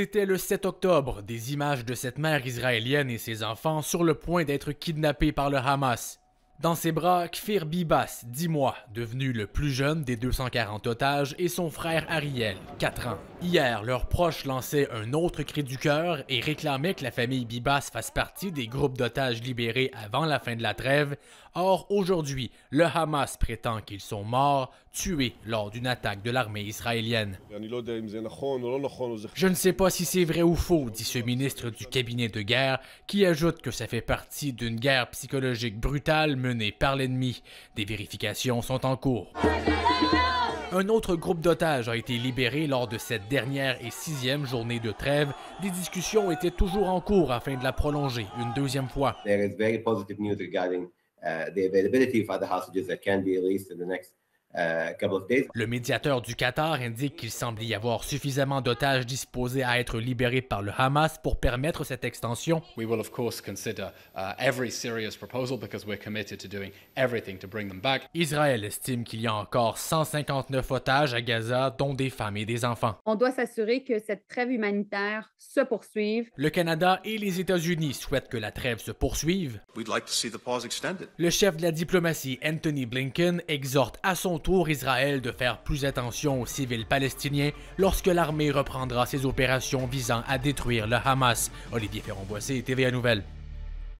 C'était le 7 octobre, des images de cette mère israélienne et ses enfants sur le point d'être kidnappés par le Hamas. Dans ses bras, Kfir Bibas, 10 mois, devenu le plus jeune des 240 otages, et son frère Ariel, 4 ans. Hier, leurs proches lançaient un autre cri du cœur et réclamaient que la famille Bibas fasse partie des groupes d'otages libérés avant la fin de la trêve. Or, aujourd'hui, le Hamas prétend qu'ils sont morts, tués lors d'une attaque de l'armée israélienne. Je ne sais pas si c'est vrai ou faux, dit ce ministre du cabinet de guerre, qui ajoute que ça fait partie d'une guerre psychologique brutale menée par l'ennemi. Des vérifications sont en cours. Un autre groupe d'otages a été libéré lors de cette dernière et sixième journée de trêve. Des discussions étaient toujours en cours afin de la prolonger une deuxième fois. There is very positive news regarding uh, the availability hostages that can be released in the next euh, le médiateur du Qatar indique qu'il semble y avoir suffisamment d'otages disposés à être libérés par le Hamas pour permettre cette extension. Israël estime qu'il y a encore 159 otages à Gaza dont des femmes et des enfants. On doit s'assurer que cette trêve humanitaire se poursuive. Le Canada et les États-Unis souhaitent que la trêve se poursuive. Le chef de la diplomatie Anthony Blinken exhorte à son autour Israël de faire plus attention aux civils palestiniens lorsque l'armée reprendra ses opérations visant à détruire le Hamas. Olivier Ferron-Boissé, TVA Nouvelle.